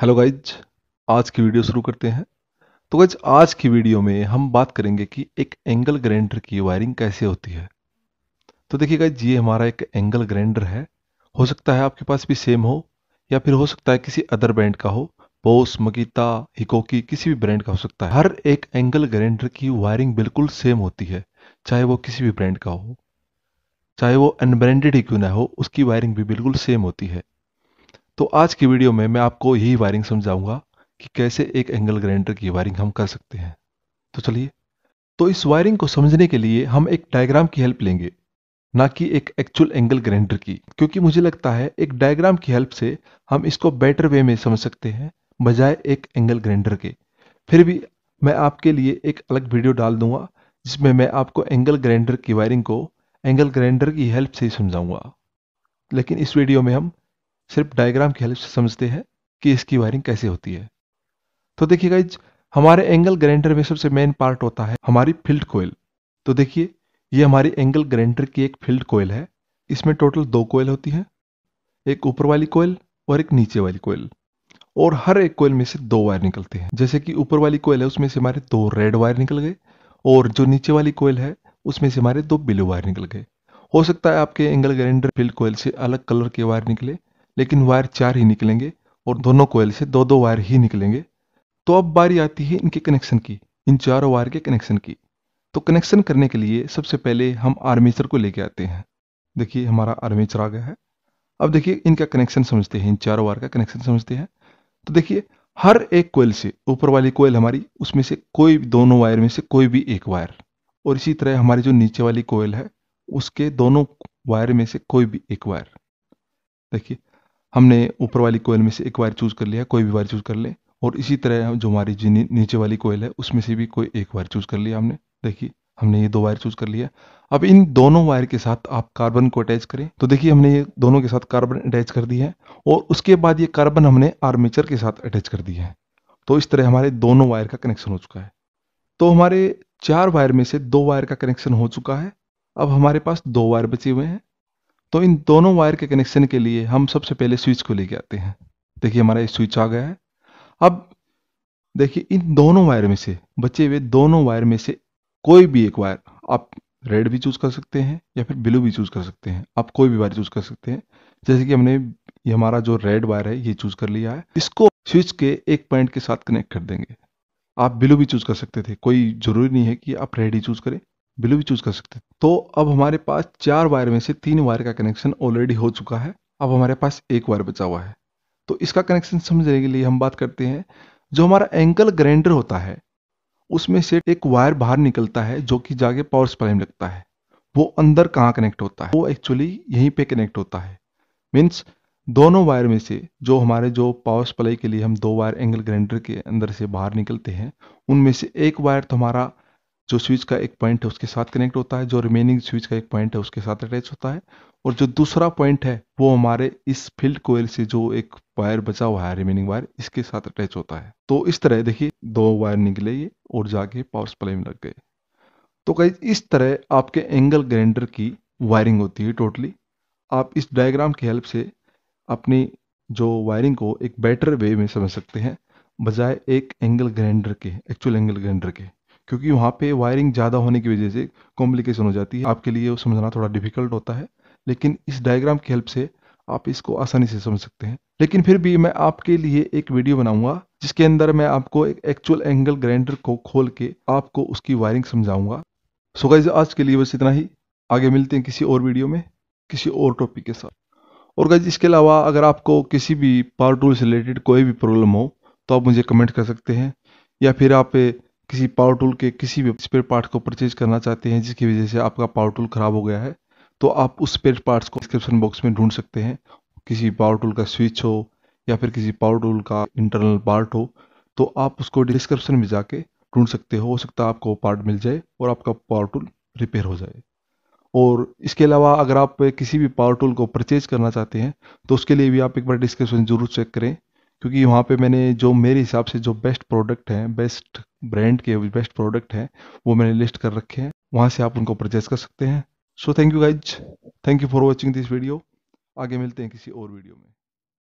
hello guys आज की video शुरू करते हैं तो गाइज आज की वीडियो में हम बात करेंगे कि एक एंगल ग्राइंडर की वायरिंग कैसे होती है तो देखिए गाइज ये हमारा एक एंगल ग्राइंडर है हो सकता है आपके पास भी सेम हो या फिर हो सकता है किसी अदर ब्रांड का हो बोस मकीता हिकोकी किसी भी ब्रांड का हो सकता है हर एक एंगल ग्राइंडर की वायरिंग बिल्कुल सेम होती है चाहे वो किसी भी ब्रांड का हो चाहे वो अनब्रांडेड ही क्यों ना हो उसकी वायरिंग भी बिल्कुल सेम होती है तो आज की वीडियो में मैं आपको यही वायरिंग समझाऊंगा कि कैसे एक एंगल ग्राइंडर की वायरिंग हम कर सकते हैं तो चलिए तो इस वायरिंग को समझने के लिए हम एक डायग्राम की हेल्प लेंगे ना कि एक एक्चुअल एंगल ग्राइंडर की क्योंकि मुझे लगता है एक डायग्राम की हेल्प से हम इसको बेटर वे में समझ सकते हैं बजाय एक एंगल ग्राइंडर के फिर भी मैं आपके लिए एक अलग वीडियो डाल दूंगा जिसमें मैं आपको एंगल ग्राइंडर की वायरिंग को एंगल ग्राइंडर की हेल्प से ही समझाऊंगा लेकिन इस वीडियो में हम सिर्फ डायग्राम की हेल्प से समझते हैं कि इसकी वायरिंग कैसे होती है तो देखिए गाइज हमारे एंगल ग्राइंडर में सबसे मेन पार्ट होता है हमारी फील्ड कोयल तो देखिए ये हमारी एंगल ग्राइंडर की एक फील्ड कोयल है इसमें टोटल दो कोयल होती है एक ऊपर वाली कोयल और एक नीचे वाली कोयल और हर एक कोयल में से दो वायर निकलते हैं जैसे कि ऊपर वाली कोयल है उसमें से हमारे दो रेड वायर निकल गए और जो नीचे वाली कोयल है उसमें से हमारे दो ब्लू वायर निकल गए हो सकता है आपके एंगल ग्राइंडर फील्ड कोयल से अलग कलर के वायर निकले लेकिन वायर चार ही निकलेंगे और दोनों कोयल से दो दो वायर ही निकलेंगे तो अब बारी आती है इनके कनेक्शन की इन चारों वायर के कनेक्शन की तो कनेक्शन करने के लिए सबसे पहले हम आर्मेचर को लेके आते हैं देखिए हमारा आर्मेचर आ गया है अब देखिए इनका कनेक्शन समझते हैं इन चारों वायर का कनेक्शन समझते हैं तो देखिए हर एक कोयल से ऊपर वाली कोयल हमारी उसमें से कोई दोनों वायर में से कोई भी एक वायर और इसी तरह हमारी जो नीचे वाली कोयल है उसके दोनों वायर में से कोई भी एक वायर देखिए हमने ऊपर वाली कोयल में से एक वायर चूज़ कर लिया कोई भी वायर चूज़ कर ले और इसी तरह जो हमारी जी नीचे वाली कोयल है उसमें से भी कोई एक वायर चूज़ कर लिया हमने देखिए हमने ये दो वायर चूज़ कर लिया अब इन दोनों वायर के साथ आप कार्बन को अटैच करें तो देखिए हमने ये दोनों के साथ कार्बन अटैच कर दिया है और उसके बाद ये कार्बन हमने आर्मेचर के साथ अटैच कर दिया है तो इस तरह हमारे दोनों वायर का कनेक्शन हो चुका है तो हमारे चार वायर में से दो वायर का कनेक्शन हो चुका है अब हमारे पास दो वायर बचे हुए हैं तो इन दोनों वायर के कनेक्शन के लिए हम सबसे पहले स्विच को लेके आते हैं देखिए हमारा ये स्विच आ गया है अब देखिए इन दोनों वायर में से बचे हुए दोनों वायर में से कोई भी एक वायर आप रेड भी चूज कर सकते हैं या फिर ब्लू भी चूज कर सकते हैं आप कोई भी वायर चूज कर सकते हैं जैसे कि हमने ये हमारा जो रेड वायर है ये चूज कर लिया है इसको स्विच के एक पॉइंट के साथ कनेक्ट कर देंगे आप ब्लू भी चूज कर सकते थे कोई जरूरी नहीं है कि आप रेड ही चूज करें ब्लू भी चूज कर सकते हैं तो अब हमारे पास चार वायर में से तीन वायर का कनेक्शन ऑलरेडी हो चुका है अब हमारे पास एक वायर बचा हुआ है तो इसका कनेक्शन समझने के लिए हम बात करते हैं जो हमारा एंकल ग्राइंडर होता है उसमें से एक वायर बाहर निकलता है जो कि जाके पावर सप्लाई में लगता है वो अंदर कहाँ कनेक्ट होता है वो एक्चुअली यहीं पे कनेक्ट होता है मीन्स दोनों वायर में से जो हमारे जो पावर सप्लाई के लिए हम दो वायर एंगल ग्राइंडर के अंदर से बाहर निकलते हैं उनमें से एक वायर तो हमारा जो स्विच का एक पॉइंट है उसके साथ कनेक्ट होता है जो रिमेनिंग स्विच का एक पॉइंट है उसके साथ अटैच होता है और जो दूसरा पॉइंट है वो हमारे इस फील्ड कोयल से जो एक वायर बचा हुआ है रिमेनिंग वायर इसके साथ अटैच होता है तो इस तरह देखिए दो वायर निकले ये और जाके पावर सप्लाई में लग गए तो कई इस तरह आपके एंगल ग्राइंडर की वायरिंग होती है टोटली आप इस डायग्राम की हेल्प से अपनी जो वायरिंग को एक बेटर वे में समझ सकते हैं बजाय एक एंगल ग्राइंडर के एक्चुअल एंगल ग्राइंडर के क्योंकि वहाँ पे वायरिंग ज़्यादा होने की वजह से कॉम्प्लिकेशन हो जाती है आपके लिए वो समझना थोड़ा डिफिकल्ट होता है लेकिन इस डायग्राम की हेल्प से आप इसको आसानी से समझ सकते हैं लेकिन फिर भी मैं आपके लिए एक वीडियो बनाऊंगा जिसके अंदर मैं आपको एक एक्चुअल एंगल ग्राइंडर को खोल के आपको उसकी वायरिंग समझाऊंगा सो गाइज आज के लिए बस इतना ही आगे मिलते हैं किसी और वीडियो में किसी और टॉपिक के साथ और गाइज इसके अलावा अगर आपको किसी भी पावर टूल से रिलेटेड कोई भी प्रॉब्लम हो तो आप मुझे कमेंट कर सकते हैं या फिर आप किसी पावर टूल के किसी भी स्पेयर पार्ट को परचेज करना चाहते हैं जिसकी वजह से आपका पावर टूल खराब हो गया है तो आप उस स्पेयर पार्ट्स को डिस्क्रिप्शन बॉक्स में ढूंढ सकते हैं किसी पावर टूल का स्विच हो या फिर किसी पावर टूल का इंटरनल पार्ट हो तो आप उसको डिस्क्रिप्शन में जाके ढूंढ सकते हो हो सकता है आपको पार्ट मिल जाए और आपका पावर टूल रिपेयर हो जाए और इसके अलावा अगर आप किसी भी पावर टूल को परचेज करना चाहते हैं तो उसके लिए भी आप एक बार डिस्क्रिप्शन जरूर चेक करें क्योंकि वहाँ पे मैंने जो मेरे हिसाब से जो बेस्ट प्रोडक्ट हैं बेस्ट ब्रांड के बेस्ट प्रोडक्ट हैं वो मैंने लिस्ट कर रखे हैं वहाँ से आप उनको परचेज कर सकते हैं so thank you guys thank you for watching this video आगे मिलते हैं किसी और वीडियो में